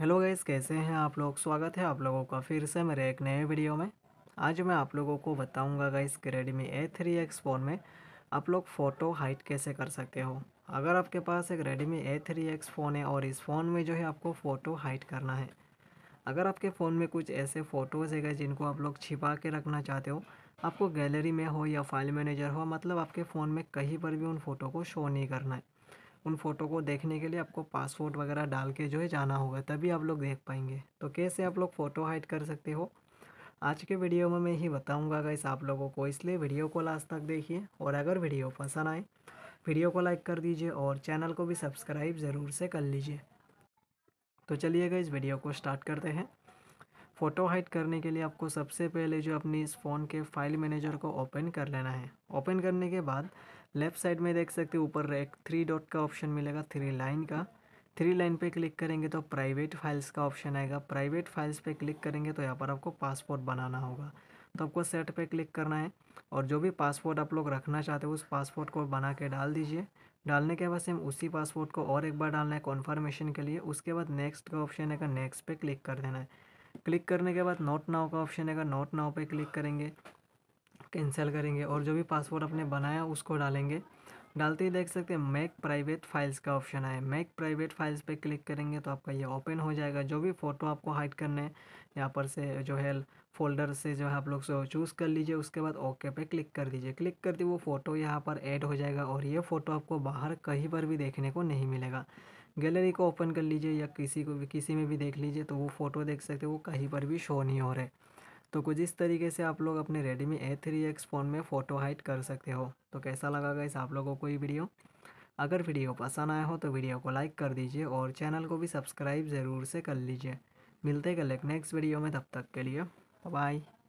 hello guys कैसे हैं आप लोग स्वागत है आप लोगों का फिर से मेरे एक नए वीडियो में आज मैं आप लोगों को बताऊंगा गाइस कि Redmi A three X phone में आप लोग फ़ोटो हाइट कैसे कर सकते हो अगर आपके पास एक Redmi A three X phone है और इस फ़ोन में जो है आपको फ़ोटो हाइट करना है अगर आपके फ़ोन में कुछ ऐसे फ़ोटोज़ है जिनको आप लोग छिपा के रखना चाहते हो आपको गैलरी में हो या फाइल मैनेजर हो मतलब आपके फ़ोन में कहीं पर भी उन फ़ोटो को शो नहीं करना है उन फ़ोटो को देखने के लिए आपको पासपोर्ट वगैरह डाल के जो है जाना होगा तभी आप लोग देख पाएंगे तो कैसे आप लोग फ़ोटो हाइड कर सकते हो आज के वीडियो में मैं ही बताऊंगा गाइस आप लोगों को इसलिए वीडियो को लास्ट तक देखिए और अगर वीडियो पसंद आए वीडियो को लाइक कर दीजिए और चैनल को भी सब्सक्राइब ज़रूर से कर लीजिए तो चलिएगा इस वीडियो को स्टार्ट करते हैं फ़ोटो हाइड करने के लिए आपको सबसे पहले जो अपनी इस फ़ोन के फाइल मैनेजर को ओपन कर लेना है ओपन करने के बाद लेफ्ट साइड में देख सकते हैं ऊपर एक थ्री डॉट का ऑप्शन मिलेगा थ्री लाइन का थ्री लाइन पे क्लिक करेंगे तो प्राइवेट फाइल्स का ऑप्शन आएगा प्राइवेट फाइल्स पे क्लिक करेंगे तो यहाँ पर आपको पासपोर्ट बनाना होगा तो आपको सेट पे क्लिक करना है और जो भी पासपोर्ट आप लोग रखना चाहते हो उस पासपोर्ट को बना के डाल दीजिए डालने के बाद सेम उसी पासपोर्ट को और एक बार डालना है कॉन्फर्मेशन के लिए उसके बाद नेक्स्ट का ऑप्शन है नेक्स्ट पे क्लिक कर देना है क्लिक करने के बाद नोट नाव का ऑप्शन है नोट नाव पर क्लिक करेंगे कैंसिल करेंगे और जो भी पासवर्ड आपने बनाया उसको डालेंगे डालते ही देख सकते हैं मैक प्राइवेट फाइल्स का ऑप्शन है मैक प्राइवेट फाइल्स पे क्लिक करेंगे तो आपका ये ओपन हो जाएगा जो भी फ़ोटो आपको हाइड करने हैं यहाँ पर से जो है फोल्डर से जो है आप लोग सो चूज़ कर लीजिए उसके बाद ओके पे क्लिक कर दीजिए क्लिक करते वो फ़ोटो यहाँ पर ऐड हो जाएगा और ये फ़ोटो आपको बाहर कहीं पर भी देखने को नहीं मिलेगा गैलरी को ओपन कर लीजिए या किसी को भी किसी में भी देख लीजिए तो वो फ़ोटो देख सकते वो कहीं पर भी शो नहीं हो रहे तो कुछ इस तरीके से आप लोग अपने Redmi A three X phone में फ़ोटो हाइट कर सकते हो तो कैसा लगा गाइस आप लोगों को ये वीडियो अगर वीडियो पसंद आया हो तो वीडियो को लाइक कर दीजिए और चैनल को भी सब्सक्राइब ज़रूर से कर लीजिए मिलते कल नेक्स्ट वीडियो में तब तक के लिए बाय